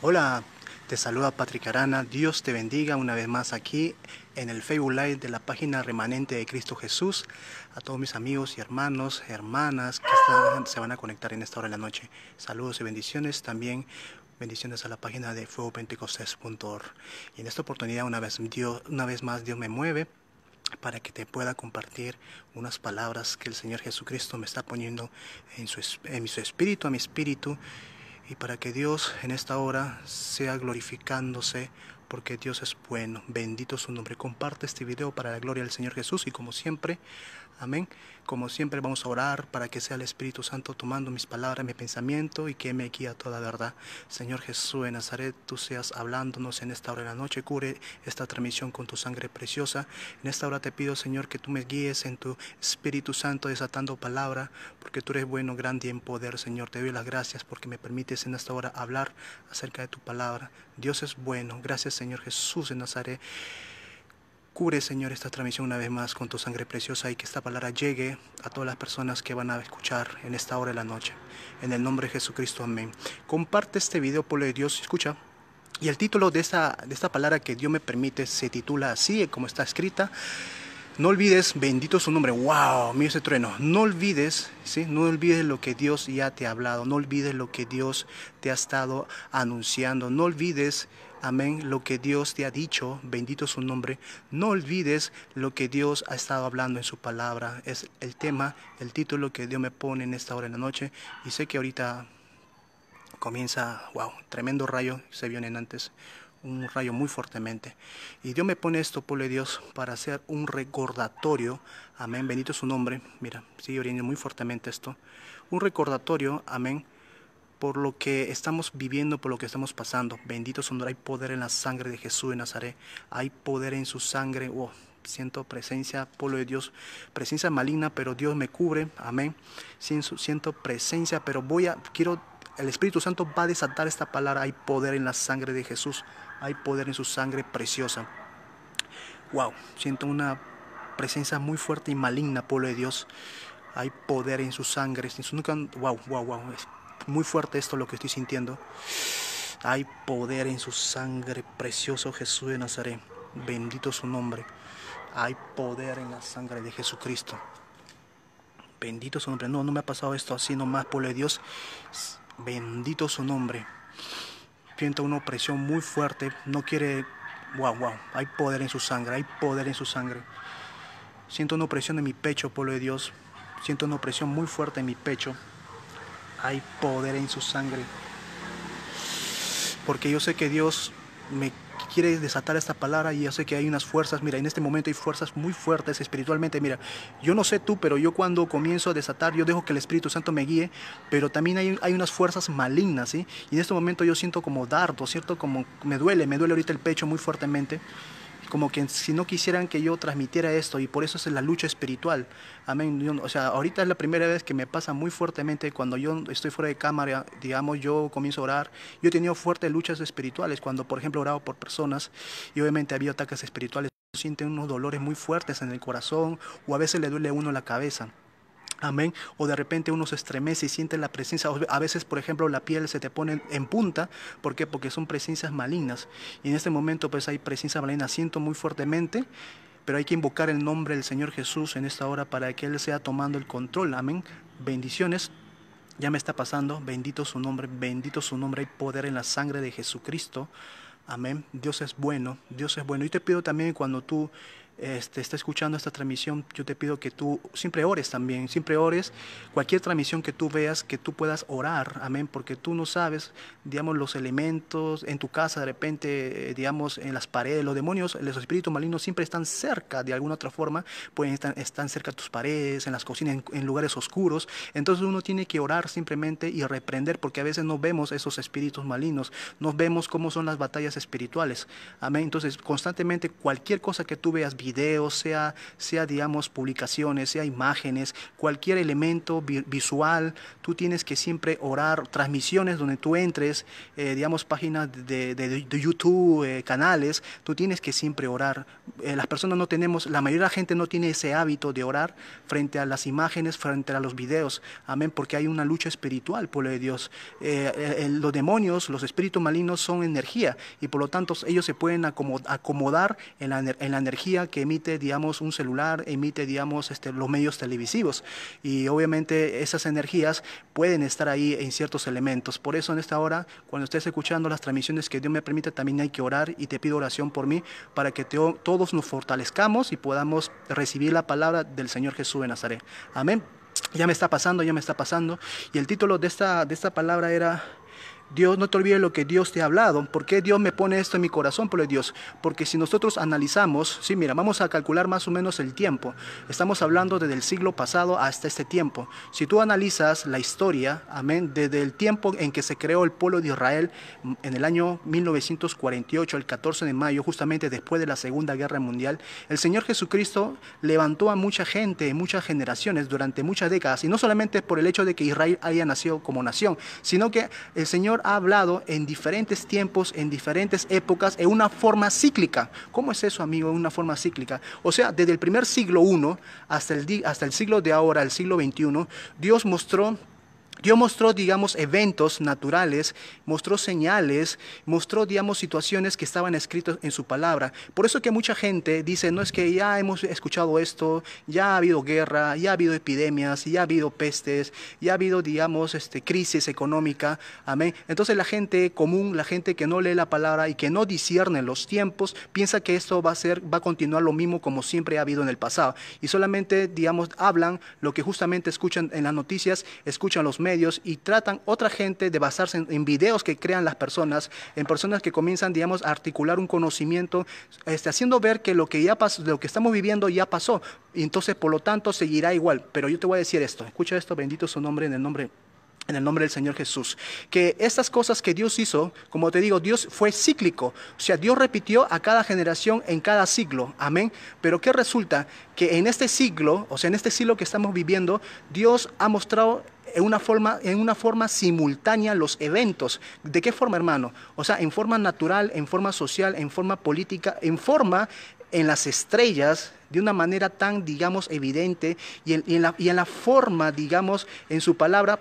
Hola, te saluda Patrick Arana. Dios te bendiga una vez más aquí en el Facebook Live de la página remanente de Cristo Jesús. A todos mis amigos y hermanos, hermanas que se van a conectar en esta hora de la noche. Saludos y bendiciones también. Bendiciones a la página de fuegopentecostés.org. Y en esta oportunidad, una vez, Dios, una vez más, Dios me mueve para que te pueda compartir unas palabras que el Señor Jesucristo me está poniendo en, su, en su espíritu, a mi espíritu y para que Dios en esta hora sea glorificándose porque Dios es bueno, bendito su nombre. Comparte este video para la gloria del Señor Jesús y como siempre, Amén. Como siempre vamos a orar para que sea el Espíritu Santo tomando mis palabras, mi pensamiento y que me guíe a toda verdad. Señor Jesús de Nazaret, tú seas hablándonos en esta hora de la noche. Cure esta transmisión con tu sangre preciosa. En esta hora te pido, Señor, que tú me guíes en tu Espíritu Santo desatando palabra, porque tú eres bueno, grande y en poder, Señor. Te doy las gracias porque me permites en esta hora hablar acerca de tu palabra. Dios es bueno. Gracias, Señor Jesús de Nazaret. Cubre, Señor, esta transmisión una vez más con tu sangre preciosa y que esta palabra llegue a todas las personas que van a escuchar en esta hora de la noche. En el nombre de Jesucristo, amén. Comparte este video, pueblo de Dios, escucha. Y el título de esta, de esta palabra que Dios me permite se titula así, como está escrita. No olvides, bendito su nombre, wow, mío ese trueno. No olvides, ¿sí? no olvides lo que Dios ya te ha hablado, no olvides lo que Dios te ha estado anunciando, no olvides amén, lo que Dios te ha dicho, bendito su nombre. No olvides lo que Dios ha estado hablando en su palabra. Es el tema, el título que Dios me pone en esta hora de la noche. Y sé que ahorita comienza, wow, tremendo rayo, se vienen antes, un rayo muy fuertemente. Y Dios me pone esto, pueblo de Dios, para hacer un recordatorio, amén, bendito su nombre. Mira, sigue oriendo muy fuertemente esto. Un recordatorio, amén por lo que estamos viviendo, por lo que estamos pasando. Bendito Señor, hay poder en la sangre de Jesús de Nazaret. Hay poder en su sangre. Wow, oh, siento presencia, pueblo de Dios, presencia maligna, pero Dios me cubre. Amén. Siento, presencia, pero voy a, quiero, el Espíritu Santo va a desatar esta palabra. Hay poder en la sangre de Jesús. Hay poder en su sangre preciosa. Wow, siento una presencia muy fuerte y maligna, pueblo de Dios. Hay poder en su sangre. Wow, wow, wow muy fuerte esto lo que estoy sintiendo. Hay poder en su sangre, precioso Jesús de Nazaret. Bendito su nombre. Hay poder en la sangre de Jesucristo. Bendito su nombre. No, no me ha pasado esto así nomás, pueblo de Dios. Bendito su nombre. Siento una opresión muy fuerte. No quiere. Wow, wow. Hay poder en su sangre. Hay poder en su sangre. Siento una opresión en mi pecho, pueblo de Dios. Siento una opresión muy fuerte en mi pecho hay poder en su sangre. Porque yo sé que Dios me quiere desatar esta palabra y yo sé que hay unas fuerzas, mira, en este momento hay fuerzas muy fuertes espiritualmente, mira, yo no sé tú, pero yo cuando comienzo a desatar, yo dejo que el Espíritu Santo me guíe, pero también hay, hay unas fuerzas malignas, ¿sí? Y en este momento yo siento como dardo, ¿cierto? Como me duele, me duele ahorita el pecho muy fuertemente como que si no quisieran que yo transmitiera esto y por eso es la lucha espiritual. Amén. o sea, ahorita es la primera vez que me pasa muy fuertemente cuando yo estoy fuera de cámara, digamos, yo comienzo a orar. Yo he tenido fuertes luchas espirituales cuando, por ejemplo, oraba por personas y obviamente había ataques espirituales. Sienten unos dolores muy fuertes en el corazón o a veces le duele a uno la cabeza. Amén. O de repente uno se estremece y siente la presencia. A veces, por ejemplo, la piel se te pone en punta. ¿Por qué? Porque son presencias malignas. Y en este momento, pues hay presencia maligna, Siento muy fuertemente pero hay que invocar el nombre del Señor Jesús en esta hora para que Él sea tomando el control. Amén. Bendiciones. Ya me está pasando. Bendito su nombre. Bendito su nombre. Hay poder en la sangre de Jesucristo. Amén. Dios es bueno. Dios es bueno. Y te pido también cuando tú este, está escuchando esta transmisión, yo te pido que tú siempre ores también, siempre ores cualquier transmisión que tú veas, que tú puedas orar, amén, porque tú no sabes, digamos, los elementos en tu casa, de repente, eh, digamos, en las paredes, los demonios, los espíritus malignos siempre están cerca, de alguna otra forma, pueden estar cerca de tus paredes, en las cocinas, en, lugares oscuros, entonces uno tiene que orar simplemente y reprender, porque a veces no vemos esos espíritus malignos, no vemos cómo son las batallas espirituales, amén, entonces constantemente cualquier cosa que tú veas bien, videos, sea, sea digamos, publicaciones, sea imágenes, cualquier elemento visual, tú tienes que siempre orar, transmisiones donde tú entres, eh, digamos, páginas de, YouTube, eh, canales, tú tienes que siempre orar. Eh, las personas no tenemos, la mayoría de la gente no tiene ese hábito de orar frente a las imágenes, frente a los videos, amén, porque hay una lucha espiritual, pueblo de Dios. los demonios, los espíritus malignos son energía y por lo tanto ellos se pueden acomodar en la energía que emite, digamos, un celular, emite, digamos, este, los medios televisivos. Y obviamente esas energías pueden estar ahí en ciertos elementos. Por eso en esta hora, cuando estés escuchando las transmisiones que Dios me permite, también hay que orar y te pido oración por mí para que todos nos fortalezcamos y podamos recibir la palabra del Señor Jesús de Nazaret. Amén. Ya me está pasando, ya me está pasando. Y el título de esta, de esta palabra era Dios, no te olvides lo que Dios te ha hablado. ¿Por qué Dios me pone esto en mi corazón? Por Dios. Porque si nosotros analizamos, sí, mira, vamos a calcular más o menos el tiempo. Estamos hablando desde el siglo pasado hasta este tiempo. Si tú analizas la historia, amén, desde el tiempo en que se creó el pueblo de Israel en el año 1948, el 14 de mayo, justamente después de la Segunda Guerra Mundial, el Señor Jesucristo levantó a mucha gente, muchas generaciones durante muchas décadas. Y no solamente por el hecho de que Israel haya nacido como nación, sino que el Señor ha hablado en diferentes tiempos, en diferentes épocas, en una forma cíclica. ¿Cómo es eso, amigo? En una forma cíclica. O sea, desde el primer siglo I hasta el, hasta el siglo de ahora, el siglo XXI, Dios mostró Dios mostró, digamos, eventos naturales, mostró señales, mostró, digamos, situaciones que estaban escritas en su palabra. Por eso que mucha gente dice, no es que ya hemos escuchado esto, ya ha habido guerra, ya ha habido epidemias, ya ha habido pestes, ya ha habido, digamos, este, crisis económica. Amén. Entonces la gente común, la gente que no lee la palabra y que no discierne los tiempos, piensa que esto va a ser, va a continuar lo mismo como siempre ha habido en el pasado. Y solamente, digamos, hablan lo que justamente escuchan en las noticias, escuchan los medios medios y tratan otra gente de basarse en, videos que crean las personas, en personas que comienzan, digamos, a articular un conocimiento, este, haciendo ver que lo que ya pasó, lo que estamos viviendo ya pasó, y entonces por lo tanto seguirá igual. Pero yo te voy a decir esto, escucha esto, bendito su nombre en el nombre en el nombre del Señor Jesús. Que estas cosas que Dios hizo, como te digo, Dios fue cíclico. O sea, Dios repitió a cada generación en cada siglo. Amén. Pero que resulta? Que en este siglo, o sea, en este siglo que estamos viviendo, Dios ha mostrado en una forma, en una forma simultánea los eventos. ¿De qué forma, hermano? O sea, en forma natural, en forma social, en forma política, en forma en las estrellas de una manera tan, digamos, evidente y la, y en la forma, digamos, en su palabra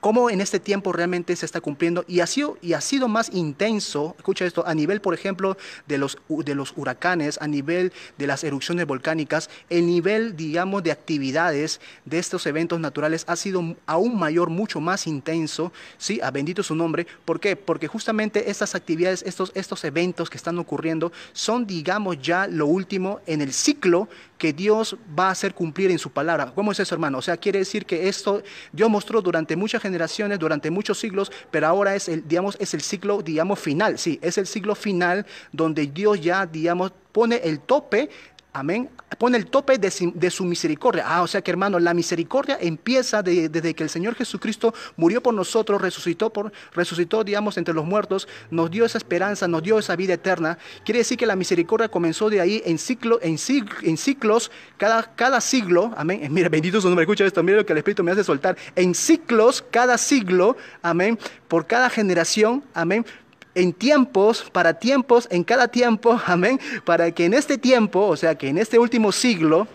cómo en este tiempo realmente se está cumpliendo y ha sido, y ha sido más intenso, escucha esto, a nivel, por ejemplo, de los, de los huracanes, a nivel de las erupciones volcánicas, el nivel, digamos, de actividades de estos eventos naturales ha sido aún mayor, mucho más intenso, ¿sí? A ah, bendito su nombre. ¿Por qué? Porque justamente estas actividades, estos, estos eventos que están ocurriendo son, digamos, ya lo último en el ciclo que Dios va a hacer cumplir en su palabra. ¿Cómo es eso, hermano? O sea, quiere decir que esto Dios mostró durante mucho generaciones, durante muchos siglos, pero ahora es el, digamos, es el ciclo, digamos, final, sí, es el ciclo final donde Dios ya, digamos, pone el tope Amén. Pone el tope de, su misericordia. Ah, o sea que hermano, la misericordia empieza desde que el Señor Jesucristo murió por nosotros, resucitó, por, resucitó, digamos, entre los muertos, nos dio esa esperanza, nos dio esa vida eterna. Quiere decir que la misericordia comenzó de ahí en, ciclo, en, en ciclos, cada, cada siglo, amén. Eh, mira, bendito su nombre, escucha esto, mira lo que el Espíritu me hace soltar. En ciclos, cada siglo, amén, por cada generación, amén, en tiempos, para tiempos, en cada tiempo, amén, para que en este tiempo, o sea, que en este último siglo,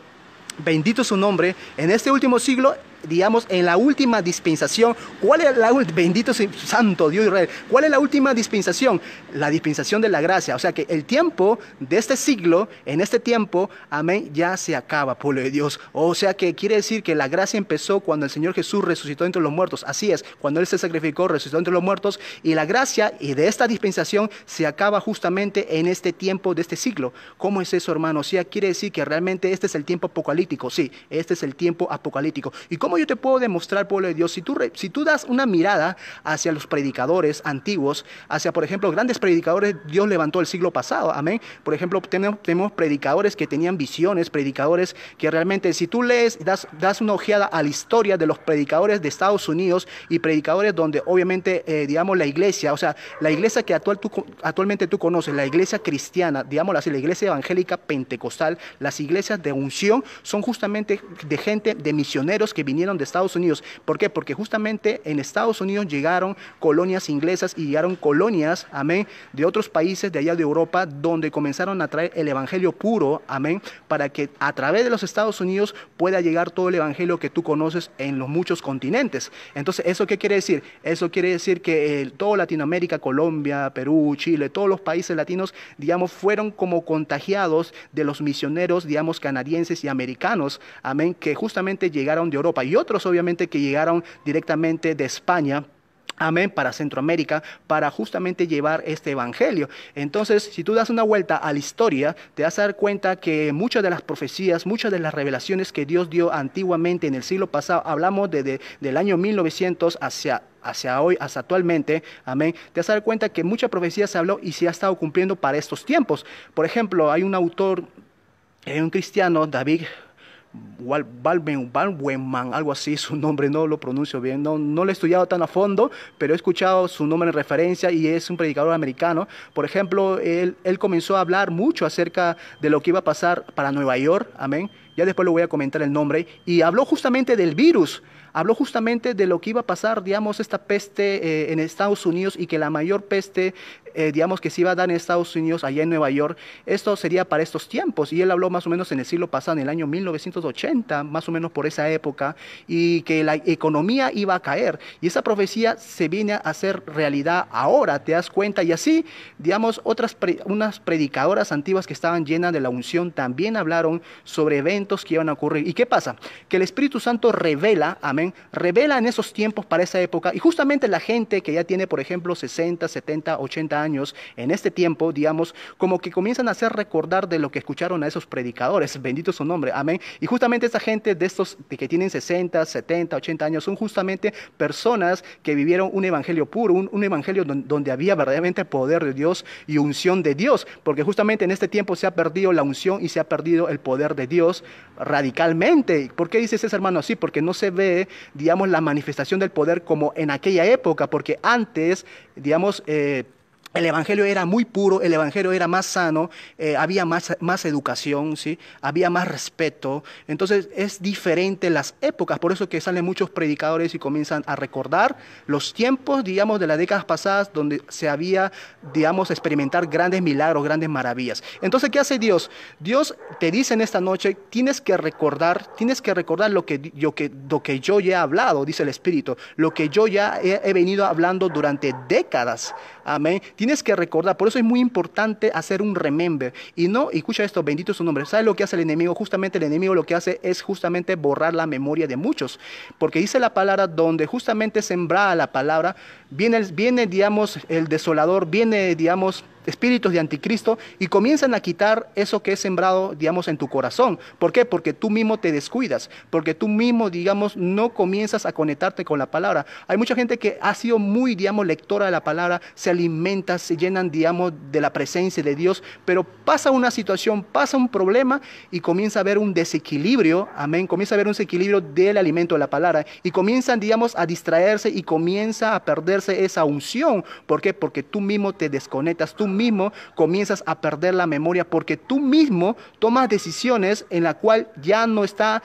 bendito su nombre, en este último siglo digamos, en la última dispensación. ¿Cuál es la última? Bendito Santo Dios Israel. ¿Cuál es la última dispensación? La dispensación de la gracia. O sea que el tiempo de este siglo, en este tiempo, amén, ya se acaba, pueblo de Dios. O sea que quiere decir que la gracia empezó cuando el Señor Jesús resucitó entre los muertos. Así es, cuando Él se sacrificó, resucitó entre los muertos. Y la gracia y de esta dispensación se acaba justamente en este tiempo de este siglo. ¿Cómo es eso, hermano? O sea, quiere decir que realmente este es el tiempo apocalíptico. Sí, este es el tiempo apocalíptico. ¿Y ¿Cómo yo te puedo demostrar, pueblo de Dios? Si tú, si tú das una mirada hacia los predicadores antiguos, hacia, por ejemplo, grandes predicadores, Dios levantó el siglo pasado, amén. Por ejemplo, tenemos, predicadores que tenían visiones, predicadores que realmente, si tú lees, das, das una ojeada a la historia de los predicadores de Estados Unidos y predicadores donde obviamente, eh, digamos, la iglesia, o sea, la iglesia que actual, actualmente tú conoces, la iglesia cristiana, digamos la iglesia evangélica pentecostal, las iglesias de unción son justamente de gente, de misioneros que vinieron vinieron de Estados Unidos. ¿Por qué? Porque justamente en Estados Unidos llegaron colonias inglesas y llegaron colonias, amén, de otros países de allá de Europa, donde comenzaron a traer el Evangelio puro, amén, para que a través de los Estados Unidos pueda llegar todo el Evangelio que tú conoces en los muchos continentes. Entonces, ¿eso qué quiere decir? Eso quiere decir que todo eh, toda Latinoamérica, Colombia, Perú, Chile, todos los países latinos, digamos, fueron como contagiados de los misioneros, digamos, canadienses y americanos, amén, que justamente llegaron de Europa. Y otros, obviamente, que llegaron directamente de España. Amén, para Centroamérica, para justamente llevar este Evangelio. Entonces, si tú das una vuelta a la historia, te vas a dar cuenta que muchas de las profecías, muchas de las revelaciones que Dios dio antiguamente en el siglo pasado, hablamos desde de, del año 1900 hacia hacia hoy, hasta actualmente, amén, te vas a dar cuenta que muchas profecías se habló y se ha estado cumpliendo para estos tiempos. Por ejemplo, hay un autor, eh, un cristiano, David algo así, su nombre no lo pronuncio bien, no, lo he estudiado tan a fondo, pero he escuchado su nombre en referencia y es un predicador americano. Por ejemplo, él, comenzó a hablar mucho acerca de lo que iba a pasar para Nueva York, amén. Ya después lo voy a comentar el nombre. Y habló justamente del virus, habló justamente de lo que iba a pasar, digamos, esta peste eh, en Estados Unidos y que la mayor peste eh, digamos, que se iba a dar en Estados Unidos, allá en Nueva York, esto sería para estos tiempos. Y él habló más o menos en el siglo pasado, en el año 1980, más o menos por esa época, y que la economía iba a caer. Y esa profecía se viene a hacer realidad ahora, te das cuenta. Y así, digamos, otras unas predicadoras antiguas que estaban llenas de la unción también hablaron sobre eventos que iban a ocurrir. ¿Y qué pasa? Que el Espíritu Santo revela, amén, revela en esos tiempos para esa época. Y justamente la gente que ya tiene, por ejemplo, 60, 70, 80 años, en este tiempo, digamos, como que comienzan a hacer recordar de lo que escucharon a esos predicadores, bendito su nombre, amén. Y justamente esa gente de estos que tienen 60, 70, 80 años son justamente personas que vivieron un evangelio puro, un, evangelio donde había verdaderamente poder de Dios y unción de Dios, porque justamente en este tiempo se ha perdido la unción y se ha perdido el poder de Dios radicalmente. ¿Por qué dices eso, hermano? así? porque no se ve, digamos, la manifestación del poder como en aquella época, porque antes, digamos, eh, el evangelio era muy puro, el evangelio era más sano, eh, había más, más educación, ¿sí? había más respeto. Entonces es diferente las épocas, por eso que salen muchos predicadores y comienzan a recordar los tiempos, digamos, de las décadas pasadas donde se había, digamos, experimentar grandes milagros, grandes maravillas. Entonces, ¿qué hace Dios? Dios te dice en esta noche, tienes que recordar, tienes que recordar lo que, que, yo ya he hablado, dice el Espíritu, lo que yo ya he venido hablando durante décadas. Amén Tienes que recordar, por eso es muy importante hacer un remember. Y no, escucha esto, bendito es su nombre. ¿Sabes lo que hace el enemigo? Justamente el enemigo lo que hace es justamente borrar la memoria de muchos. Porque dice la palabra, donde justamente sembrada la palabra, viene, viene digamos, el desolador, viene, digamos, espíritus de anticristo y comienzan a quitar eso que es sembrado, digamos, en tu corazón. ¿Por qué? Porque tú mismo te descuidas, porque tú mismo, digamos, no comienzas a conectarte con la palabra. Hay mucha gente que ha sido muy, digamos, lectora de la palabra, se alimenta, se llenan, digamos, de la presencia de Dios, pero pasa una situación, pasa un problema y comienza a haber un desequilibrio, amén, comienza a haber un desequilibrio del alimento de la palabra y comienzan, digamos, a distraerse y comienza a perderse esa unción. ¿Por qué? Porque tú mismo te desconectas, tú mismo mismo comienzas a perder la memoria porque tú mismo tomas decisiones en la cual ya no está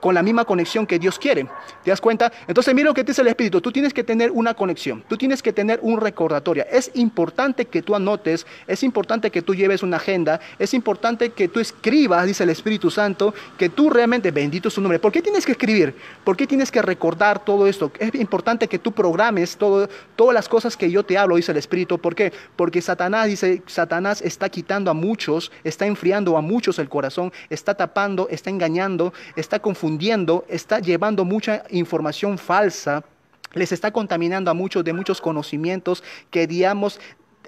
con la misma conexión que Dios quiere. ¿Te das cuenta? Entonces mira lo que te dice el Espíritu. Tú tienes que tener una conexión, tú tienes que tener un recordatorio. Es importante que tú anotes, es importante que tú lleves una agenda, es importante que tú escribas, dice el Espíritu Santo, que tú realmente, bendito es su nombre. ¿Por qué tienes que escribir? ¿Por qué tienes que recordar todo esto? Es importante que tú programes todo, todas las cosas que yo te hablo, dice el Espíritu. ¿Por qué? Porque Satanás dice, Satanás está quitando a muchos, está enfriando a muchos el corazón, está tapando, está engañando, está confundiendo confundiendo, está llevando mucha información falsa les está contaminando a muchos de muchos conocimientos que digamos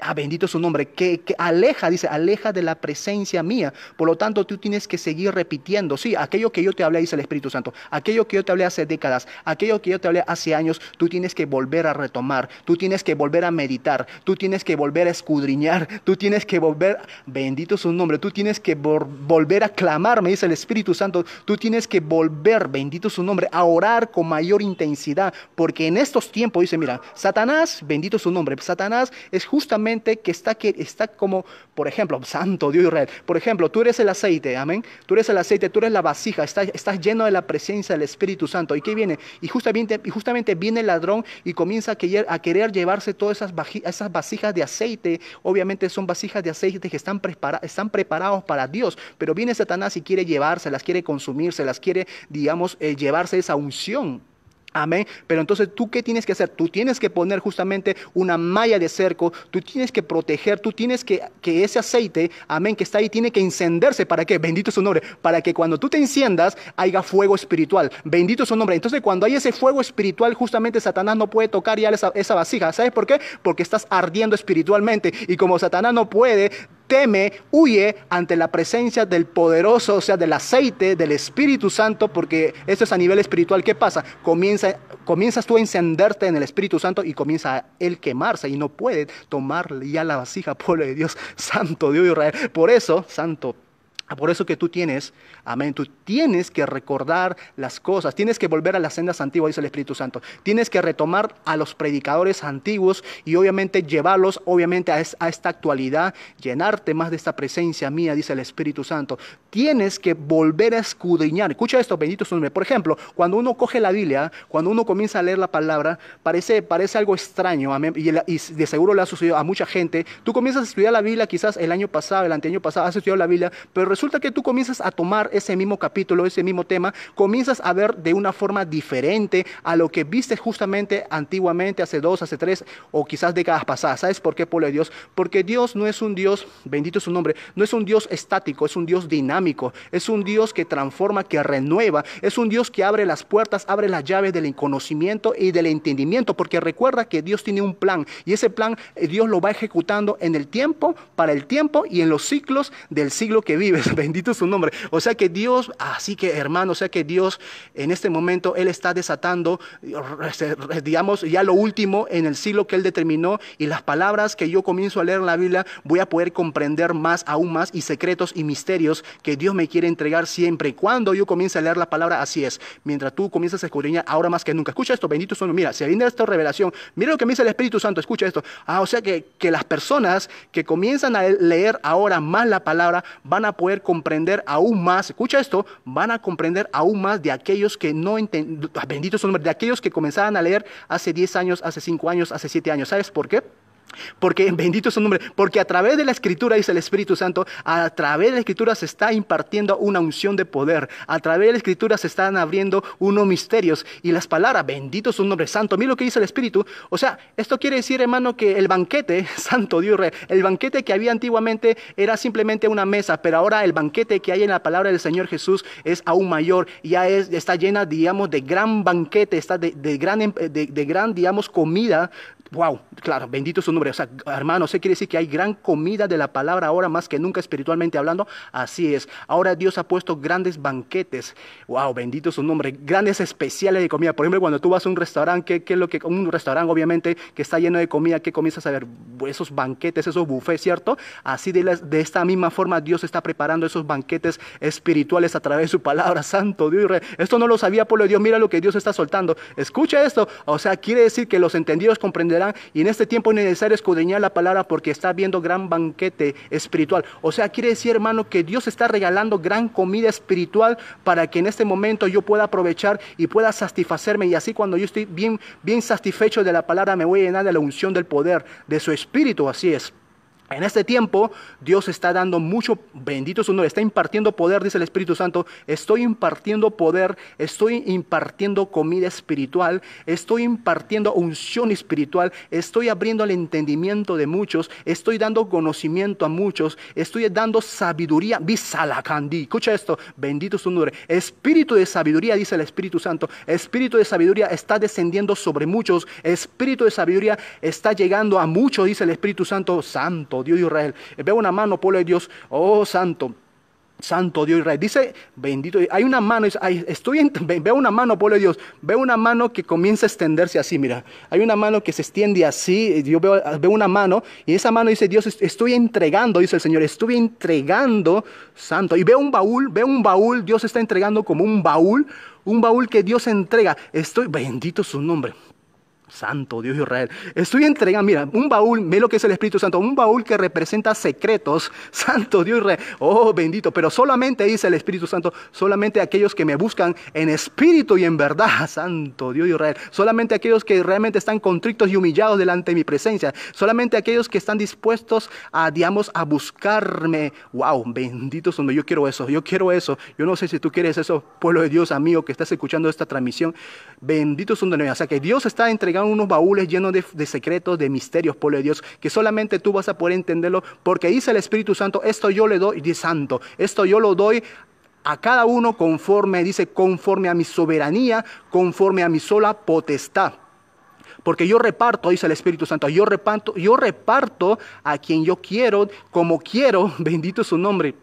Ah, bendito su nombre, que, aleja, dice, aleja de la presencia mía. Por lo tanto, tú tienes que seguir repitiendo, sí, aquello que yo te hablé, dice el Espíritu Santo, aquello que yo te hablé hace décadas, aquello que yo te hablé hace años, tú tienes que volver a retomar, tú tienes que volver a meditar, tú tienes que volver a escudriñar, tú tienes que volver, bendito su nombre, tú tienes que volver a clamar, me dice el Espíritu Santo, tú tienes que volver, bendito su nombre, a orar con mayor intensidad, porque en estos tiempos, dice, mira, Satanás, bendito su nombre, Satanás es justamente que está, que está como, por ejemplo, santo Dios red Por ejemplo, tú eres el aceite, amén. Tú eres el aceite, tú eres la vasija, estás, estás lleno de la presencia del Espíritu Santo. ¿Y qué viene? Y justamente, y justamente viene el ladrón y comienza a querer, a querer llevarse todas esas, esas vasijas de aceite. Obviamente son vasijas de aceite que están, preparadas están preparados para Dios, pero viene Satanás y quiere llevarse las quiere consumirse, las quiere, digamos, eh, llevarse esa unción Amén. Pero entonces, ¿tú qué tienes que hacer? Tú tienes que poner justamente una malla de cerco, tú tienes que proteger, tú tienes que que ese aceite, amén, que está ahí, tiene que encenderse. ¿Para qué? Bendito su nombre. Para que cuando tú te enciendas, haya fuego espiritual. Bendito su nombre. Entonces, cuando hay ese fuego espiritual, justamente Satanás no puede tocar ya esa, esa vasija. ¿Sabes por qué? Porque estás ardiendo espiritualmente. Y como Satanás no puede teme, huye ante la presencia del poderoso, o sea, del aceite, del Espíritu Santo, porque esto es a nivel espiritual. ¿Qué pasa? Comienza, comienzas tú a encenderte en el Espíritu Santo y comienza él quemarse y no puede tomar ya la vasija, pueblo de Dios, santo Dios Israel. Por eso, santo por eso que tú tienes, amén, tú tienes que recordar las cosas, tienes que volver a las sendas antiguas, dice el Espíritu Santo, tienes que retomar a los predicadores antiguos y obviamente llevarlos, obviamente, a, esta actualidad, llenarte más de esta presencia mía, dice el Espíritu Santo. Tienes que volver a escudriñar. Escucha esto, bendito su nombre. Por ejemplo, cuando uno coge la Biblia, cuando uno comienza a leer la palabra, parece, parece algo extraño, amén, y, y de seguro le ha sucedido a mucha gente. Tú comienzas a estudiar la Biblia quizás el año pasado, el anteaño pasado, has estudiado la Biblia, pero resulta que tú comienzas a tomar ese mismo capítulo, ese mismo tema, comienzas a ver de una forma diferente a lo que viste justamente antiguamente, hace dos, hace tres o quizás décadas pasadas. ¿Sabes por qué, pueblo de Dios? Porque Dios no es un Dios, bendito es su nombre, no es un Dios estático, es un Dios dinámico, es un Dios que transforma, que renueva, es un Dios que abre las puertas, abre las llaves del conocimiento y del entendimiento, porque recuerda que Dios tiene un plan y ese plan eh, Dios lo va ejecutando en el tiempo, para el tiempo y en los ciclos del siglo que vives bendito bendito su nombre. O sea que Dios, así ah, que hermano, o sea que Dios en este momento, Él está desatando, este, digamos, ya lo último en el siglo que Él determinó y las palabras que yo comienzo a leer en la Biblia, voy a poder comprender más, aún más, y secretos y misterios que Dios me quiere entregar siempre. Cuando yo comience a leer la palabra, así es. Mientras tú comienzas a escudriñar, ahora más que nunca. Escucha esto, bendito su nombre. Mira, si viene esta revelación. Mira lo que me dice el Espíritu Santo, escucha esto. Ah, o sea que, que las personas que comienzan a leer ahora más la palabra van a poder comprender aún más, escucha esto, van a comprender aún más de aquellos que no entendían, benditos nombre de aquellos que comenzaban a leer hace 10 años, hace 5 años, hace 7 años. ¿Sabes por qué? Porque bendito es su nombre, porque a través de la escritura, dice el Espíritu Santo, a través de la escritura se está impartiendo una unción de poder, a través de la escritura se están abriendo unos misterios y las palabras, bendito es su nombre santo, mira lo que dice el Espíritu, o sea, esto quiere decir hermano que el banquete, santo Dios, el banquete que había antiguamente era simplemente una mesa, pero ahora el banquete que hay en la palabra del Señor Jesús es aún mayor, ya es, está llena, digamos, de gran banquete, está de, gran, em, de, de gran, digamos, comida, wow, claro, bendito es su nombre o sea, hermano, se quiere decir que hay gran comida de la palabra ahora más que nunca espiritualmente hablando. Así es. Ahora Dios ha puesto grandes banquetes. Wow, bendito su nombre. Grandes especiales de comida. Por ejemplo, cuando tú vas a un restaurante, ¿qué, es lo que un restaurante obviamente que está lleno de comida, que comienzas a ver pues esos banquetes, esos buffets, ¿cierto? Así de, esta misma forma Dios está preparando esos banquetes espirituales a través de su palabra. Santo Dios, esto no lo sabía pueblo de Dios. Mira lo que Dios está soltando. Escucha esto. O sea, quiere decir que los entendidos comprenderán y en este tiempo necesario. Escudeñar escudriñar la palabra porque está viendo gran banquete espiritual. O sea, quiere decir, hermano, que Dios está regalando gran comida espiritual para que en este momento yo pueda aprovechar y pueda satisfacerme. Y así cuando yo estoy bien, bien satisfecho de la palabra, me voy a llenar de la unción del poder, de su espíritu. Así es. En este tiempo Dios está dando mucho, bendito su nombre, está impartiendo poder, dice el Espíritu Santo, estoy impartiendo poder, estoy impartiendo comida espiritual, estoy impartiendo unción espiritual, estoy abriendo el entendimiento de muchos, estoy dando conocimiento a muchos, estoy dando sabiduría, bisalacandí, escucha esto, bendito su nombre, espíritu de sabiduría, dice el Espíritu Santo, espíritu de sabiduría está descendiendo sobre muchos, espíritu de sabiduría está llegando a muchos, dice el Espíritu Santo, santo Dios de Israel. Eh, veo una mano, pueblo de Dios, oh santo. Santo Dios Israel. Dice, bendito Hay una mano, estoy veo una mano, pueblo de Dios. Veo una mano que comienza a extenderse así, mira. Hay una mano que se extiende así. Yo veo, ah, veo una mano y esa mano dice, Dios, estoy entregando, dice el Señor, estoy entregando, santo. Y veo un baúl, veo un baúl, Dios está entregando como un baúl, un baúl que Dios entrega. Estoy, bendito su nombre. Santo Dios Israel. Estoy entregando, mira, un baúl, ve lo que es el Espíritu Santo, un baúl que representa secretos. Santo Dios Israel. Oh, bendito. Pero solamente dice el Espíritu Santo, solamente aquellos que me buscan en espíritu y en verdad. Santo Dios Israel. Solamente aquellos que realmente están contritos y humillados delante de mi presencia. Solamente aquellos que están dispuestos a, digamos, a buscarme. Wow, bendito son. Yo quiero eso, yo quiero eso. Yo no sé si tú quieres eso, pueblo de Dios, amigo, que estás escuchando esta transmisión. Bendito son de O sea que Dios está entregando unos baúles llenos de, secretos, de misterios, pueblo de Dios, que solamente tú vas a poder entenderlo, porque dice el Espíritu Santo, esto yo le doy, dice Santo, esto yo lo doy a cada uno conforme, dice, conforme a mi soberanía, conforme a mi sola potestad. Porque yo reparto, dice el Espíritu Santo, yo reparto, yo reparto a quien yo quiero, como quiero, bendito su nombre,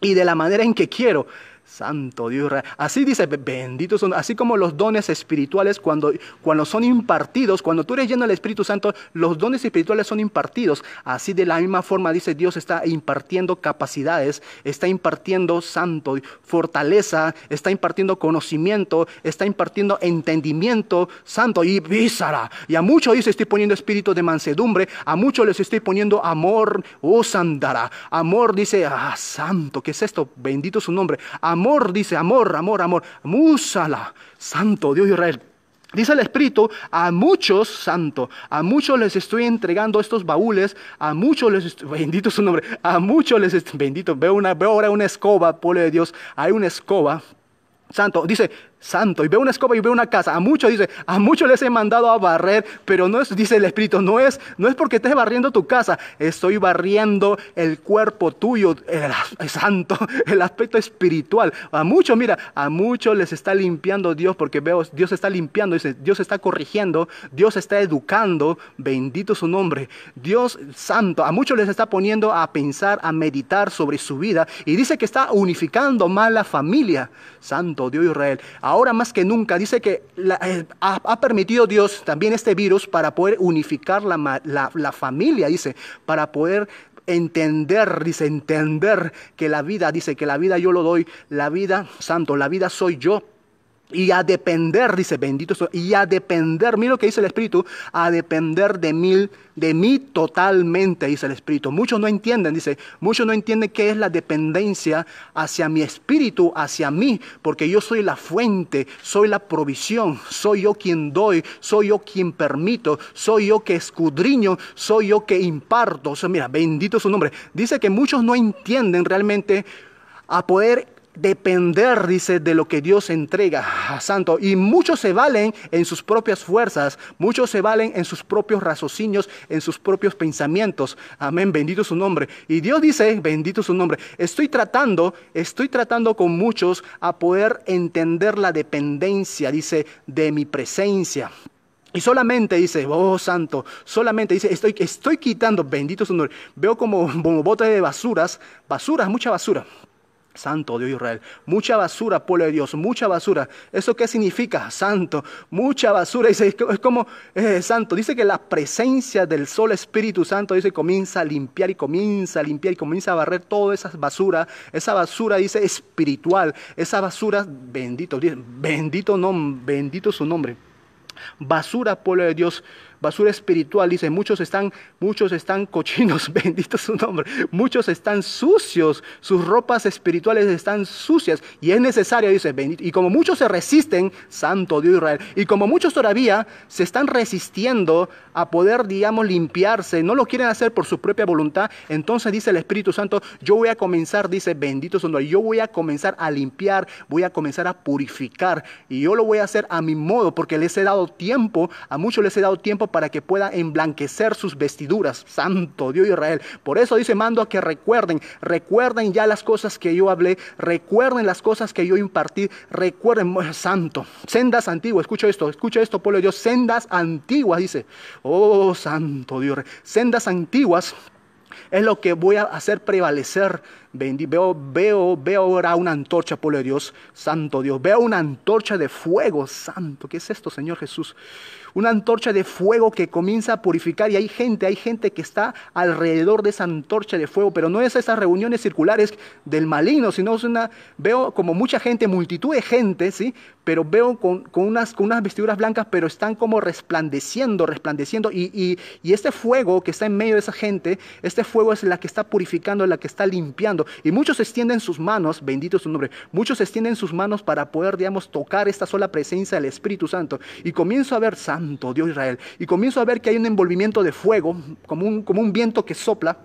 y de la manera en que quiero. Santo Dios. Así dice, bendito son, así como los dones espirituales cuando, cuando son impartidos, cuando tú eres lleno del Espíritu Santo, los dones espirituales son impartidos. Así de la misma forma dice Dios está impartiendo capacidades, está impartiendo santo, fortaleza, está impartiendo conocimiento, está impartiendo entendimiento santo y visara Y a muchos dice estoy poniendo espíritu de mansedumbre, a muchos les estoy poniendo amor, oh sandara. Amor dice, ah, santo, ¿qué es esto? Bendito su nombre. Amor amor, dice, amor, amor, amor. Músala, santo Dios de Israel. Dice el Espíritu, a muchos, santo, a muchos les estoy entregando estos baúles, a muchos les, estoy, bendito su nombre, a muchos les, estoy, bendito, veo, una, veo ahora una escoba, pueblo de Dios, hay una escoba, santo, dice, santo y ve una escoba y ve una casa. A muchos dice, a muchos les he mandado a barrer, pero no es, dice el Espíritu, no es, no es porque estés barriendo tu casa, estoy barriendo el cuerpo tuyo, santo, el aspecto espiritual. A muchos, mira, a muchos les está limpiando Dios porque veo, Dios está limpiando, dice, Dios está corrigiendo, Dios está educando, bendito su nombre. Dios santo, a muchos les está poniendo a pensar, a meditar sobre su vida y dice que está unificando más la familia. Santo Dios Israel ahora más que nunca, dice que eh, ha, permitido Dios también este virus para poder unificar la familia, dice, para poder entender, dice, entender que la vida, dice, que la vida yo lo doy, la vida santo, la vida soy yo y a depender, dice, bendito y a depender, mira lo que dice el Espíritu, a depender de mí, de mí totalmente, dice el Espíritu. Muchos no entienden, dice, muchos no entienden qué es la dependencia hacia mi Espíritu, hacia mí, porque yo soy la fuente, soy la provisión, soy yo quien doy, soy yo quien permito, soy yo que escudriño, soy yo que imparto. O mira, bendito su nombre. Dice que muchos no entienden realmente a poder depender, dice, de lo que Dios entrega a santo. Y muchos se valen en sus propias fuerzas, muchos se valen en sus propios raciocinios, en sus propios pensamientos. Amén, bendito su nombre. Y Dios dice, bendito su nombre, estoy tratando, estoy tratando con muchos a poder entender la dependencia, dice, de mi presencia. Y solamente dice, oh santo, solamente dice, estoy, estoy quitando, bendito su nombre. Veo como, como de basuras, basuras, mucha basura Santo oh Dios Israel. Mucha basura, pueblo de Dios, mucha basura. ¿Eso qué significa? Santo, mucha basura. Dice, es como eh, santo. Dice que la presencia del Sol Espíritu Santo, dice, comienza a limpiar y comienza a limpiar y comienza a barrer toda esa basura. Esa basura, dice, espiritual. Esa basura, bendito, bendito, bendito su nombre. Basura, pueblo de Dios, basura espiritual. Dice, muchos están, muchos están cochinos, bendito su nombre. Muchos están sucios, sus ropas espirituales están sucias. Y es necesario, dice, bendito. Y como muchos se resisten, santo Dios Israel. Y como muchos todavía se están resistiendo a poder, digamos, limpiarse, no lo quieren hacer por su propia voluntad, entonces dice el Espíritu Santo, yo voy a comenzar, dice, bendito su nombre. Yo voy a comenzar a limpiar, voy a comenzar a purificar. Y yo lo voy a hacer a mi modo, porque les he dado tiempo, a muchos les he dado tiempo para que pueda emblanquecer sus vestiduras. Santo Dios Israel. Por eso dice, mando a que recuerden, recuerden ya las cosas que yo hablé, recuerden las cosas que yo impartí, recuerden, santo, sendas antiguas, escucha esto, escucha esto, pueblo de Dios, sendas antiguas, dice, oh santo Dios, sendas antiguas es lo que voy a hacer prevalecer. Veo, veo, veo ahora una antorcha, pueblo de Dios, santo Dios. Veo una antorcha de fuego, santo. ¿Qué es esto, Señor Jesús? una antorcha de fuego que comienza a purificar y hay gente, hay gente que está alrededor de esa antorcha de fuego, pero no es esas reuniones circulares del maligno, sino es una, veo como mucha gente, multitud de gente, ¿sí? Pero veo con, unas, con unas vestiduras blancas, pero están como resplandeciendo, resplandeciendo y, y, y este fuego que está en medio de esa gente, este fuego es la que está purificando, la que está limpiando y muchos extienden sus manos, bendito es su nombre, muchos extienden sus manos para poder, digamos, tocar esta sola presencia del Espíritu Santo y comienzo a ver santo Santo Dios Israel. Y comienzo a ver que hay un envolvimiento de fuego, como un, como un viento que sopla.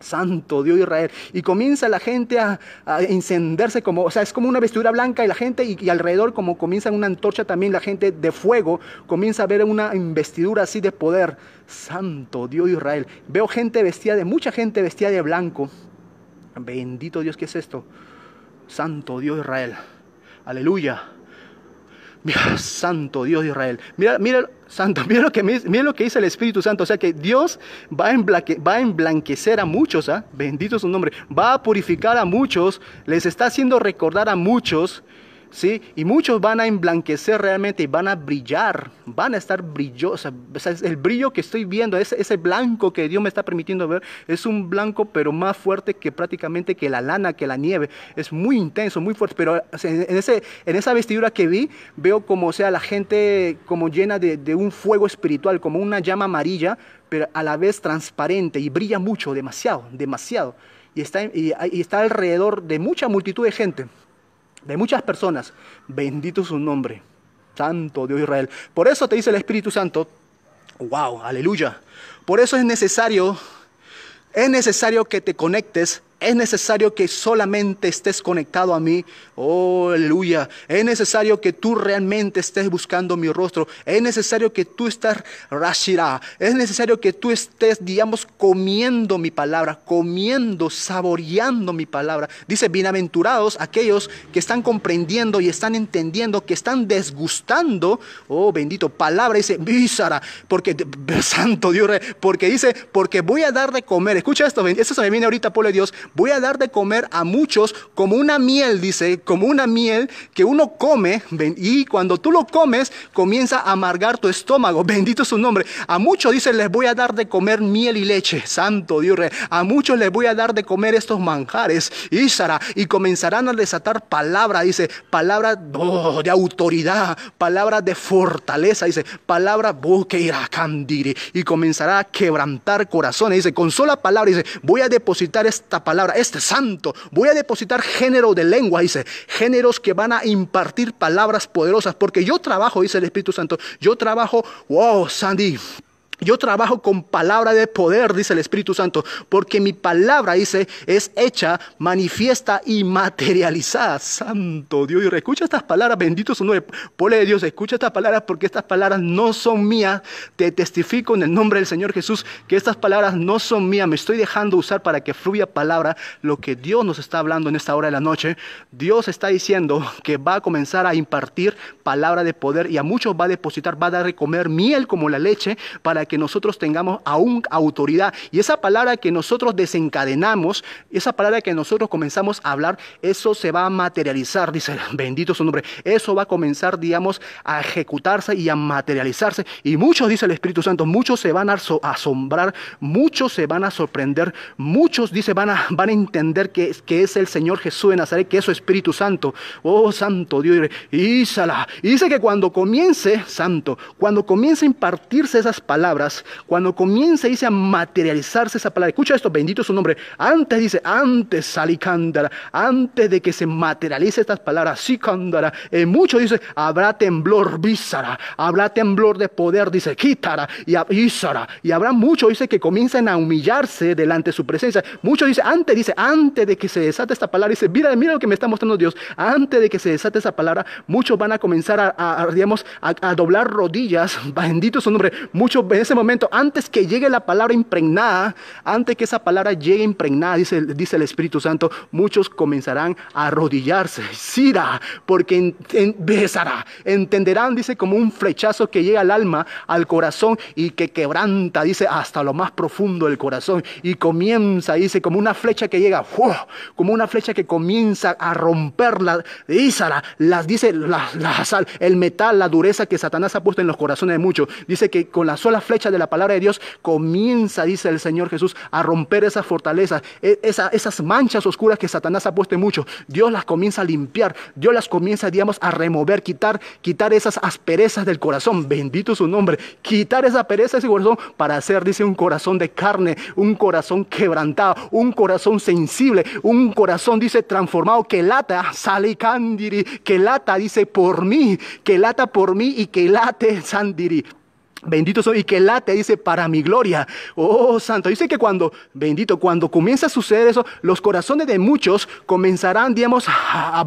Santo Dios Israel. Y comienza la gente a, encenderse como, o sea, es como una vestidura blanca y la gente, y, alrededor como comienza una antorcha también, la gente de fuego, comienza a ver una investidura así de poder. Santo Dios Israel. Veo gente vestida de, mucha gente vestida de blanco. Bendito Dios, ¿qué es esto? Santo Dios Israel. Aleluya santo Dios de Israel. Mira, mira, santo, mira lo, que, mira lo que dice el Espíritu Santo. O sea que Dios va a, a emblanquecer a muchos, bendito ¿ah? bendito su nombre. Va a purificar a muchos, les está haciendo recordar a muchos y muchos van a emblanquecer realmente y van a brillar, van a estar brillosos. el brillo que estoy viendo, ese, ese blanco que Dios me está permitiendo ver, es un blanco pero más fuerte que prácticamente que la lana, que la nieve. Es muy intenso, muy fuerte, pero en, esa vestidura que vi, veo como, sea, la gente como llena de, un fuego espiritual, como una llama amarilla, pero a la vez transparente y brilla mucho, demasiado, demasiado. y está alrededor de mucha multitud de gente de muchas personas. Bendito su nombre, Santo Dios Israel. Por eso te dice el Espíritu Santo, wow, aleluya. Por eso es necesario, es necesario que te conectes es necesario que solamente estés conectado a mí. Oh, aleluya. Es necesario que tú realmente estés buscando mi rostro. Es necesario que tú estés Rashira. Es necesario que tú estés, digamos, comiendo mi palabra, comiendo, saboreando mi palabra. Dice, bienaventurados aquellos que están comprendiendo y están entendiendo, que están desgustando. Oh, bendito. Palabra dice, vísara. Porque, santo Dios, porque dice, porque voy a dar de comer. Escucha esto, eso se me viene ahorita, pueblo Dios voy a dar de comer a muchos como una miel, dice, como una miel que uno come y cuando tú lo comes comienza a amargar tu estómago. Bendito su nombre. A muchos dice, les voy a dar de comer miel y leche. Santo Dios, a muchos les voy a dar de comer estos manjares. Isara y comenzarán a desatar palabras, dice, Palabras oh, de autoridad, Palabras de fortaleza, dice, palabra oh, irá candiri. Y comenzará a quebrantar corazones, dice, con sola palabra, dice, voy a depositar esta palabra este santo, voy a depositar género de lengua, dice, géneros que van a impartir palabras poderosas, porque yo trabajo, dice el Espíritu Santo, yo trabajo, wow, Sandy, yo trabajo con palabra de poder, dice el Espíritu Santo, porque mi palabra, dice, es hecha, manifiesta y materializada. Santo Dios, y escucha estas palabras, bendito su nombre. Pueblo de Dios, escucha estas palabras porque estas palabras no son mías. Te testifico en el nombre del Señor Jesús que estas palabras no son mías. Me estoy dejando usar para que fluya palabra lo que Dios nos está hablando en esta hora de la noche. Dios está diciendo que va a comenzar a impartir palabra de poder y a muchos va a depositar, va a dar comer miel como la leche para que nosotros tengamos aún autoridad. Y esa palabra que nosotros desencadenamos, esa palabra que nosotros comenzamos a hablar, eso se va a materializar, dice bendito su nombre. Eso va a comenzar, digamos, a ejecutarse y a materializarse. Y muchos, dice el Espíritu Santo, muchos se van a asombrar, muchos se van a sorprender, muchos, dice, van a, van a entender que, es el Señor Jesús de Nazaret, que es su Espíritu Santo. Oh, Santo Dios, Y dice que cuando comience, Santo, cuando comience a impartirse esas palabras, cuando comienza, dice, a materializarse esa palabra, escucha esto, bendito su nombre, antes dice, antes salí antes de que se materialice estas palabras, sí cándara, eh, muchos dice, habrá temblor, visara habrá temblor de poder, dice, quítara, y visara y habrá muchos, dice, que comiencen a humillarse delante de su presencia, muchos dice, antes, dice, antes de que se desate esta palabra, dice, mira, mira lo que me está mostrando Dios, antes de que se desate esa palabra, muchos van a comenzar a, digamos, a, doblar rodillas, bendito su nombre, muchos veces ese momento, antes que llegue la palabra impregnada, antes que esa palabra llegue impregnada, dice, dice el Espíritu Santo, muchos comenzarán a arrodillarse, sira, porque en, besará, entenderán, dice, como un flechazo que llega al alma, al corazón y que quebranta, dice, hasta lo más profundo del corazón y comienza, dice, como una flecha que llega, como una flecha que comienza a romper la, las dice la, el metal, la dureza que Satanás ha puesto en los corazones de muchos. Dice que con la sola flecha de la palabra de Dios, comienza, dice el Señor Jesús, a romper esas fortalezas, e, esas, esas manchas oscuras que Satanás ha puesto mucho. Dios las comienza a limpiar, Dios las comienza, digamos, a remover, quitar, quitar esas asperezas del corazón. Bendito su nombre. Quitar esa pereza del corazón para hacer, dice, un corazón de carne, un corazón quebrantado, un corazón sensible, un corazón, dice, transformado, que lata, ah, sale candiri, que lata, dice, por mí, que lata por mí y que late sandiri. Bendito soy y que late, dice, para mi gloria. Oh, santo. Dice que cuando, bendito, cuando comienza a suceder eso, los corazones de muchos comenzarán, digamos, a,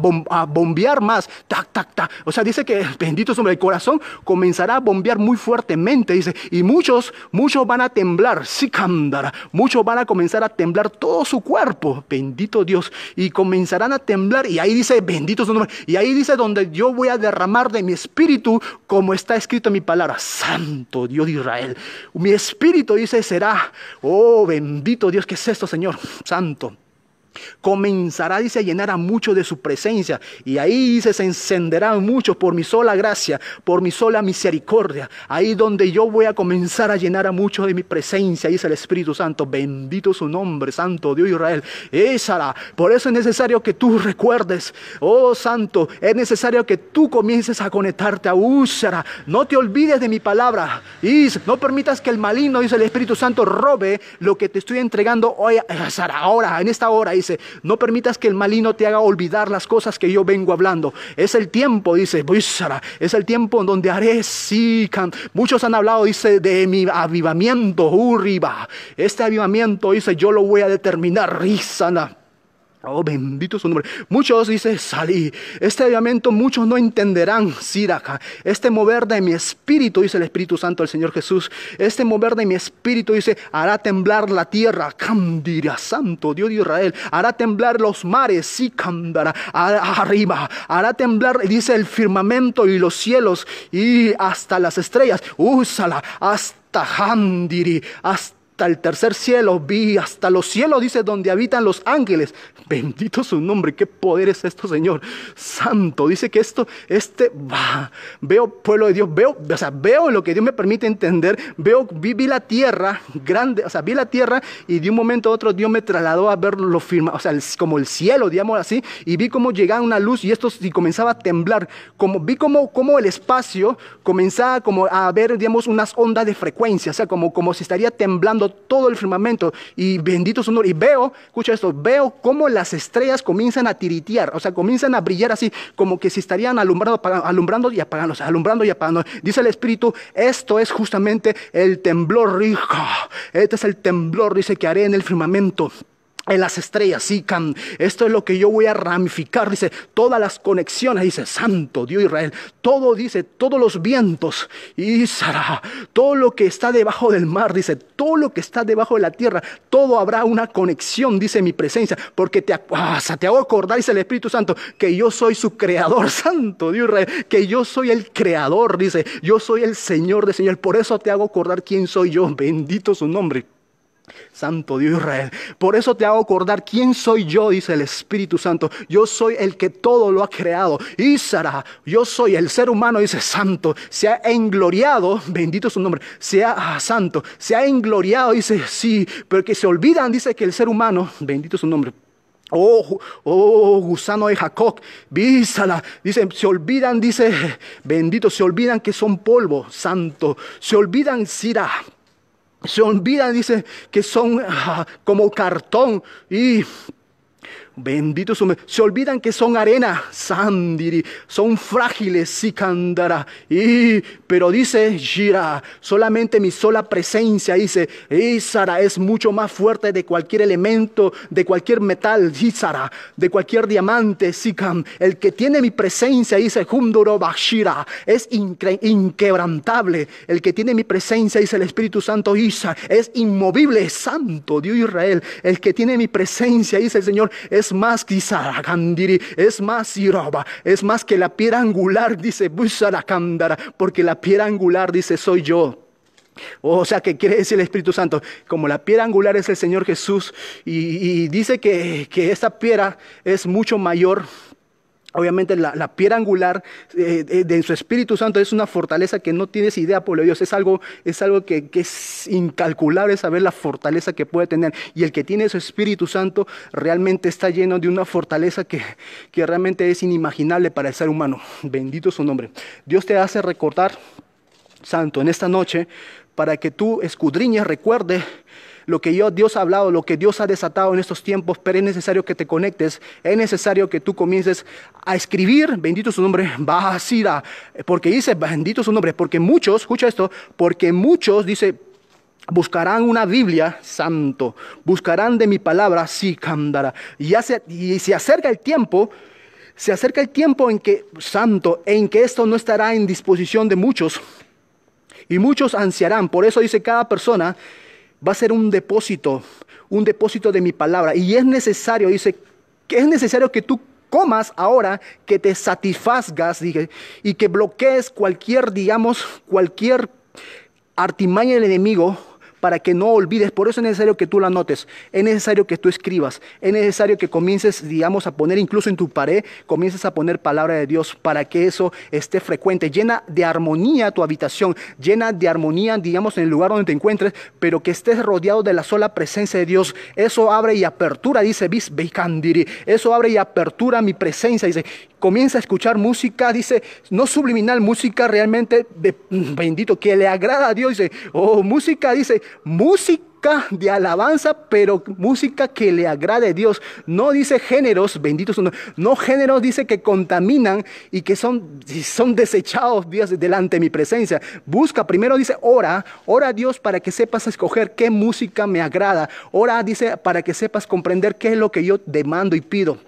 bombear más. Tac, tac, tac. O sea, dice que, bendito sobre el corazón, comenzará a bombear muy fuertemente, dice. Y muchos, muchos van a temblar. Sí, cándara. Muchos van a comenzar a temblar todo su cuerpo. Bendito Dios. Y comenzarán a temblar. Y ahí dice, bendito su nombre. Y ahí dice donde yo voy a derramar de mi espíritu, como está escrito en mi palabra. Santo. Dios de Israel. Mi espíritu dice, será, oh bendito Dios, ¿qué es esto, Señor? Santo. Comenzará, dice, a llenar a muchos de su presencia. Y ahí, dice, se encenderán muchos por mi sola gracia, por mi sola misericordia. Ahí donde yo voy a comenzar a llenar a muchos de mi presencia, dice el Espíritu Santo. Bendito su nombre, Santo Dios Israel. Ésala. Por eso es necesario que tú recuerdes, oh Santo, es necesario que tú comiences a conectarte a Úsara. No te olvides de mi palabra. Y no permitas que el maligno, dice el Espíritu Santo, robe lo que te estoy entregando hoy, ahora, en esta hora dice, no permitas que el malino te haga olvidar las cosas que yo vengo hablando. Es el tiempo, dice, es el tiempo en donde haré sican. Muchos han hablado, dice, de mi avivamiento, urriba. Este avivamiento, dice, yo lo voy a determinar, rizana. Oh, bendito su nombre. Muchos, dice, salí. Este avivamiento muchos no entenderán, Siraca. Este mover de mi espíritu, dice el Espíritu Santo del Señor Jesús. Este mover de mi espíritu, dice, hará temblar la tierra. Candira, Santo Dios de Israel. Hará temblar los mares, sí, candara Arriba. Hará temblar, dice, el firmamento y los cielos y hasta las estrellas. Úsala, hasta Handiri, hasta hasta el tercer cielo, vi hasta los cielos, dice, donde habitan los ángeles. Bendito su nombre, qué poder es esto, Señor. Santo, dice que esto, este, va, veo pueblo de Dios, veo, o sea, veo lo que Dios me permite entender, veo, vi, la tierra grande, o sea, vi la tierra y de un momento a otro Dios me trasladó a ver lo firma, o sea, como el cielo, digamos así, y vi cómo llegaba una luz y esto y comenzaba a temblar, como, vi cómo, como el espacio comenzaba como a ver, digamos, unas ondas de frecuencia, o sea, como, como si estaría temblando todo el firmamento y bendito su Y veo, escucha esto, veo cómo las estrellas comienzan a tiritear, o sea, comienzan a brillar así, como que si estarían alumbrando, alumbrando y apagándose, alumbrando y apagando. Dice el Espíritu, esto es justamente el temblor rico. Este es el temblor, dice, que haré en el firmamento en las estrellas, sí, can, esto es lo que yo voy a ramificar, dice, todas las conexiones, dice, Santo Dios Israel, todo dice, todos los vientos, y Sara, todo lo que está debajo del mar, dice, todo lo que está debajo de la tierra, todo habrá una conexión, dice mi presencia, porque te, ah, te hago acordar, dice el Espíritu Santo, que yo soy su creador, Santo Dios Israel, que yo soy el creador, dice, yo soy el Señor de Señor, por eso te hago acordar quién soy yo, bendito su nombre. Santo Dios Israel. Por eso te hago acordar quién soy yo, dice el Espíritu Santo. Yo soy el que todo lo ha creado. Y yo soy el ser humano, dice Santo. Se ha engloriado, bendito su nombre, sea ah, santo, se ha engloriado, dice sí, pero que se olvidan, dice que el ser humano, bendito su nombre, Oh, oh, gusano de Jacob, vísala. Dicen, se olvidan, dice, bendito, se olvidan que son polvo, santo. Se olvidan, Sira, se olvida, dice, que son ah, como cartón y Bendito su Se olvidan que son arena, sandiri, son frágiles, sikandara. Y, pero dice Shira, solamente mi sola presencia, dice, Isara es mucho más fuerte de cualquier elemento, de cualquier metal, Isara, de cualquier diamante, sikam. El que tiene mi presencia, dice Junduro, Bashira, es inquebrantable. El que tiene mi presencia, dice el Espíritu Santo, Isa, es inmovible, santo, Dios Israel. El que tiene mi presencia, dice el Señor, es es más que es más siroba, es más que la piedra angular, dice Busaracándara, porque la piedra angular dice soy yo. O sea, que quiere decir el Espíritu Santo, como la piedra angular es el Señor Jesús, y, dice que, que esta piedra es mucho mayor Obviamente la, piedra angular eh, eh, de, su Espíritu Santo es una fortaleza que no tienes idea, pueblo Dios. Es algo, es algo que, es incalculable saber la fortaleza que puede tener. Y el que tiene su Espíritu Santo realmente está lleno de una fortaleza que, que realmente es inimaginable para el ser humano. Bendito su nombre. Dios te hace recordar, Santo, en esta noche, para que tú escudriñes, recuerde lo que yo, Dios ha hablado, lo que Dios ha desatado en estos tiempos, pero es necesario que te conectes, es necesario que tú comiences a escribir, bendito su nombre, Bahasira, porque dice, bendito su nombre, porque muchos, escucha esto, porque muchos, dice, Buscarán una Biblia, santo. Buscarán de mi palabra, sí, cándara. Y, y se acerca el tiempo se acerca el tiempo en que, santo, en que esto no estará en disposición de muchos. Y muchos ansiarán. Por eso dice cada persona va a ser un depósito, un depósito de mi palabra. Y es necesario, dice, que es necesario que tú comas ahora, que te satisfazgas, y que bloquees cualquier, digamos, cualquier artimaña del enemigo para que no olvides. Por eso es necesario que tú la notes, es necesario que tú escribas, es necesario que comiences, digamos, a poner incluso en tu pared, comiences a poner palabra de Dios para que eso esté frecuente. Llena de armonía tu habitación, llena de armonía, digamos, en el lugar donde te encuentres, pero que estés rodeado de la sola presencia de Dios. Eso abre y apertura, dice Bis Beikandiri. Eso abre y apertura mi presencia. Dice, comienza a escuchar música, dice, no subliminal, música realmente, mm, bendito, que le agrada a Dios. Dice, oh, música, dice, música de alabanza, pero música que le agrade a Dios. No dice géneros, benditos son, no géneros dice que contaminan y que son, son desechados Dios delante de mi presencia. Busca, primero dice, ora, ora a Dios para que sepas escoger qué música me agrada. Ora, dice, para que sepas comprender qué es lo que yo demando y pido.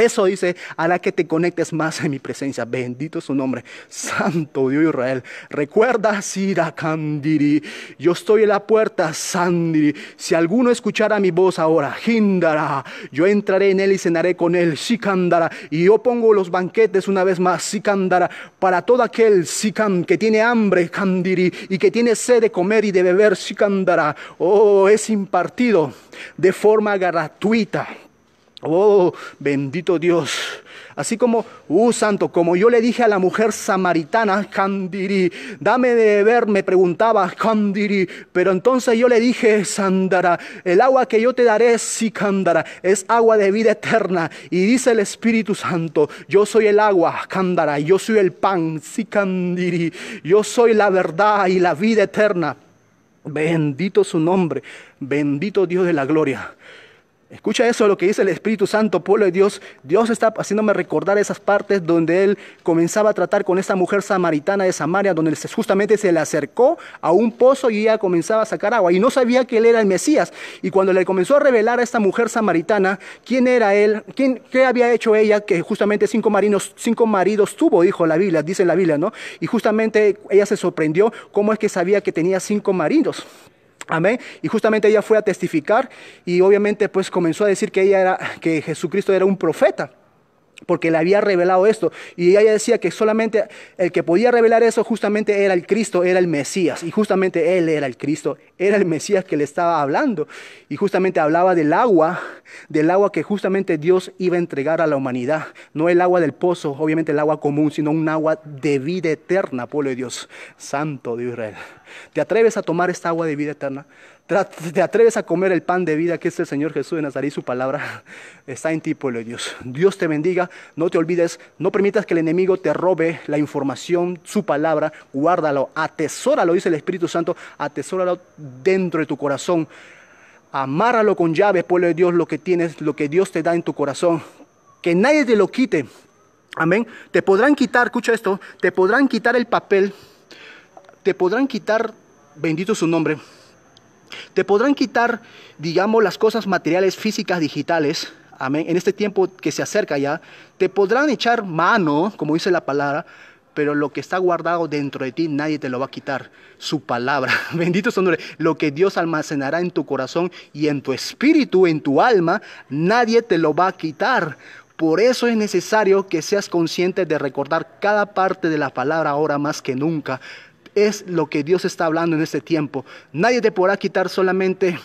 Eso dice, hará que te conectes más en mi presencia. Bendito es su nombre. Santo Dios Israel. Recuerda, Sirakandiri. Yo estoy en la puerta, Sandiri. Si alguno escuchara mi voz ahora, Hindara. Yo entraré en él y cenaré con él, Sikandara. Y yo pongo los banquetes una vez más, Sikandara. Para todo aquel, Sikam, que tiene hambre, Kandiri. Y que tiene sed de comer y de beber, Sikandara. Oh, es impartido de forma gratuita Oh, bendito Dios. Así como, uh, santo, como yo le dije a la mujer samaritana, Candiri, dame de beber, me preguntaba, Candiri, pero entonces yo le dije, Sandara, el agua que yo te daré, sí, Candara, es agua de vida eterna. Y dice el Espíritu Santo, yo soy el agua, Candara, yo soy el pan, sí, yo soy la verdad y la vida eterna. Bendito su nombre, bendito Dios de la gloria. Escucha eso, lo que dice el Espíritu Santo, pueblo de Dios. Dios está haciéndome recordar esas partes donde él comenzaba a tratar con esta mujer samaritana de Samaria, donde justamente se le acercó a un pozo y ella comenzaba a sacar agua. Y no sabía que él era el Mesías. Y cuando le comenzó a revelar a esta mujer samaritana quién era él, quién, qué había hecho ella, que justamente cinco, cinco maridos tuvo, dijo la Biblia, dice la Biblia, ¿no? Y justamente ella se sorprendió cómo es que sabía que tenía cinco maridos. Amén. Y justamente ella fue a testificar y obviamente pues comenzó a decir que ella era que Jesucristo era un profeta porque le había revelado esto. Y ella decía que solamente el que podía revelar eso justamente era el Cristo, era el Mesías. Y justamente Él era el Cristo, era el Mesías que le estaba hablando. Y justamente hablaba del agua, del agua que justamente Dios iba a entregar a la humanidad. No el agua del pozo, obviamente el agua común, sino un agua de vida eterna, pueblo de Dios, santo de Israel. ¿Te atreves a tomar esta agua de vida eterna? ¿Te atreves a comer el pan de vida que es el Señor Jesús de Nazaret? Su palabra está en ti, pueblo de Dios. Dios te bendiga, no te olvides, no permitas que el enemigo te robe la información, su palabra, guárdalo, atesóralo, dice el Espíritu Santo, atesóralo dentro de tu corazón. Amárralo con llave, pueblo de Dios, lo que tienes, lo que Dios te da en tu corazón. Que nadie te lo quite. Amén. Te podrán quitar, escucha esto, te podrán quitar el papel, te podrán quitar, bendito su nombre, te podrán quitar, digamos, las cosas materiales, físicas, digitales, amén, en este tiempo que se acerca ya, te podrán echar mano, como dice la palabra, pero lo que está guardado dentro de ti nadie te lo va a quitar. Su palabra, bendito su nombre, lo que Dios almacenará en tu corazón y en tu espíritu, en tu alma, nadie te lo va a quitar. Por eso es necesario que seas consciente de recordar cada parte de la palabra ahora más que nunca. Es lo que Dios está hablando en este tiempo. Nadie te podrá quitar solamente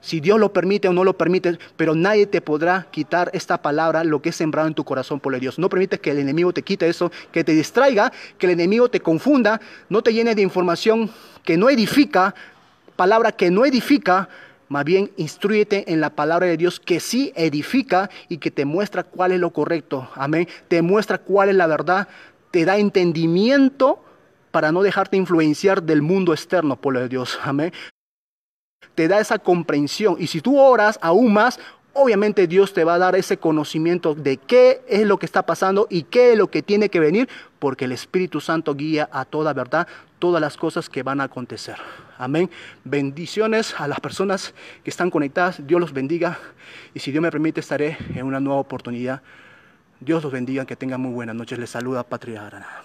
si Dios lo permite o no lo permite, pero nadie te podrá quitar esta palabra, lo que es sembrado en tu corazón por Dios. No permites que el enemigo te quite eso, que te distraiga, que el enemigo te confunda, no te llene de información que no edifica, palabra que no edifica, más bien, instruyete en la palabra de Dios que sí edifica y que te muestra cuál es lo correcto. Amén. Te muestra cuál es la verdad. Te da entendimiento para no dejarte influenciar del mundo externo, por de Dios. Amén te da esa comprensión. Y si tú oras aún más, obviamente Dios te va a dar ese conocimiento de qué es lo que está pasando y qué es lo que tiene que venir, porque el Espíritu Santo guía a toda verdad todas las cosas que van a acontecer. Amén. Bendiciones a las personas que están conectadas. Dios los bendiga. Y si Dios me permite, estaré en una nueva oportunidad. Dios los bendiga. Que tengan muy buenas noches. Les saluda Patria